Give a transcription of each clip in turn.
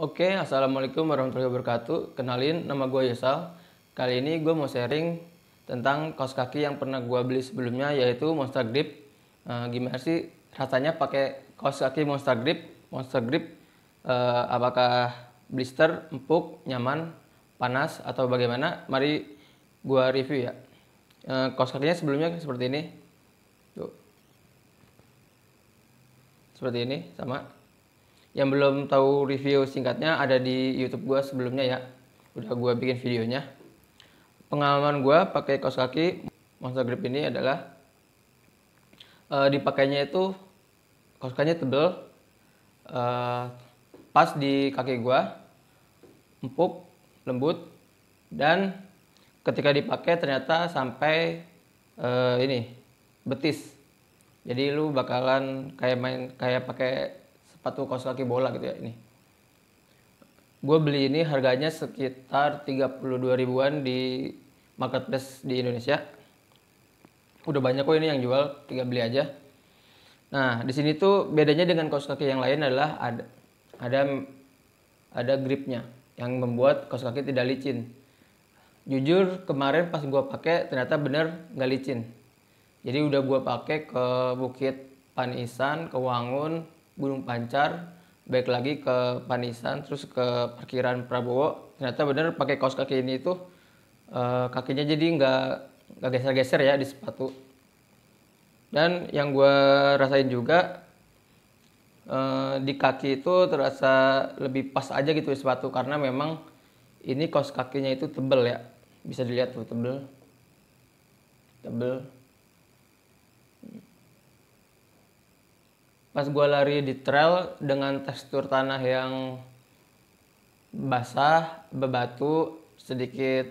Oke, Assalamualaikum warahmatullahi wabarakatuh. Kenalin, nama gue Yesal. Kali ini gue mau sharing tentang kaos kaki yang pernah gue beli sebelumnya, yaitu Monster Grip. Uh, gimana sih rasanya pakai kaos kaki Monster Grip? Monster Grip, uh, apakah blister, empuk, nyaman, panas, atau bagaimana? Mari gue review ya. Uh, kaos kakinya sebelumnya seperti ini. Tuh. Seperti ini, sama yang belum tahu review singkatnya ada di YouTube gue sebelumnya ya. Udah gue bikin videonya. Pengalaman gue pakai kaos kaki Monster Grip ini adalah uh, dipakainya itu kaos kakinya tebel, uh, pas di kaki gue, empuk, lembut, dan ketika dipakai ternyata sampai uh, ini betis. Jadi lu bakalan kayak main kayak pakai sepatu kaos kaki bola gitu ya ini gue beli ini harganya sekitar 32 ribuan di marketplace di Indonesia udah banyak kok ini yang jual tinggal beli aja nah di sini tuh bedanya dengan kaos kaki yang lain adalah ada ada ada gripnya yang membuat kaos kaki tidak licin jujur kemarin pas gue pakai ternyata bener nggak licin jadi udah gue pakai ke Bukit Panisan ke Wangun Gunung Pancar baik lagi ke Panisan terus ke parkiran Prabowo ternyata bener pakai kaos kaki ini tuh uh, kakinya jadi nggak nggak geser-geser ya di sepatu dan yang gue rasain juga uh, di kaki itu terasa lebih pas aja gitu di sepatu karena memang ini kaos kakinya itu tebel ya bisa dilihat tuh tebel tebel pas gue lari di trail dengan tekstur tanah yang basah, bebatu, sedikit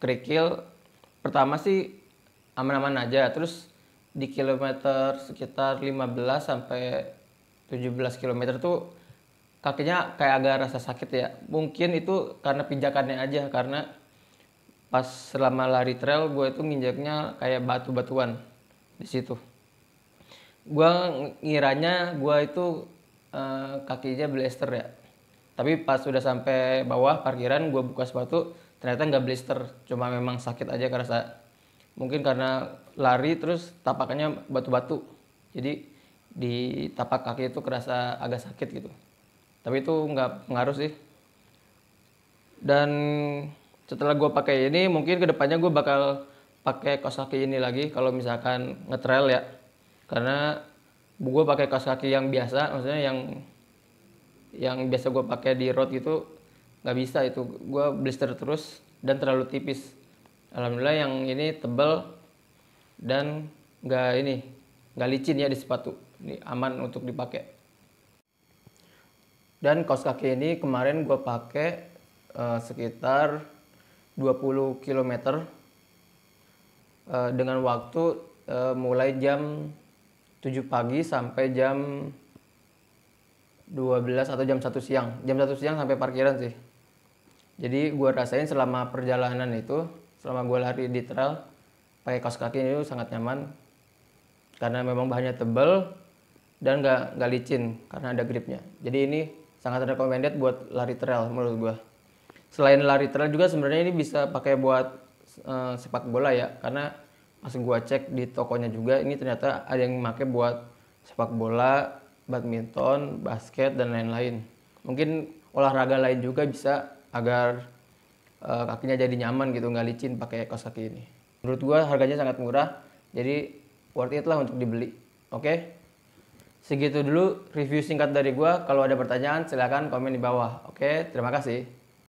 kerikil. Pertama sih aman-aman aja. Terus di kilometer sekitar 15 sampai 17 kilometer tuh kakinya kayak agak rasa sakit ya. Mungkin itu karena pijakannya aja karena pas selama lari trail gue itu nginjaknya kayak batu-batuan di situ gue ngiranya gue itu uh, eh, kakinya blister ya tapi pas sudah sampai bawah parkiran gue buka sepatu ternyata nggak blister cuma memang sakit aja kerasa mungkin karena lari terus tapakannya batu-batu jadi di tapak kaki itu kerasa agak sakit gitu tapi itu nggak pengaruh sih dan setelah gue pakai ini mungkin kedepannya gue bakal pakai kaos kaki ini lagi kalau misalkan ngetrail ya karena gue pakai kaos kaki yang biasa maksudnya yang yang biasa gue pakai di road itu nggak bisa itu gue blister terus dan terlalu tipis alhamdulillah yang ini tebel dan nggak ini nggak licin ya di sepatu ini aman untuk dipakai dan kaos kaki ini kemarin gue pakai uh, sekitar 20 km uh, dengan waktu uh, mulai jam 7 pagi sampai jam 12 atau jam 1 siang. Jam 1 siang sampai parkiran sih. Jadi gue rasain selama perjalanan itu, selama gue lari di trail, pakai kaos kaki itu sangat nyaman. Karena memang bahannya tebal dan gak, gak licin karena ada gripnya. Jadi ini sangat recommended buat lari trail menurut gue. Selain lari trail juga sebenarnya ini bisa pakai buat uh, sepak bola ya, karena pas gua cek di tokonya juga ini ternyata ada yang make buat sepak bola badminton basket dan lain-lain mungkin olahraga lain juga bisa agar uh, kakinya jadi nyaman gitu nggak licin pakai kaos kaki ini menurut gua harganya sangat murah jadi worth it lah untuk dibeli oke okay? segitu dulu review singkat dari gua. kalau ada pertanyaan silahkan komen di bawah oke okay? terima kasih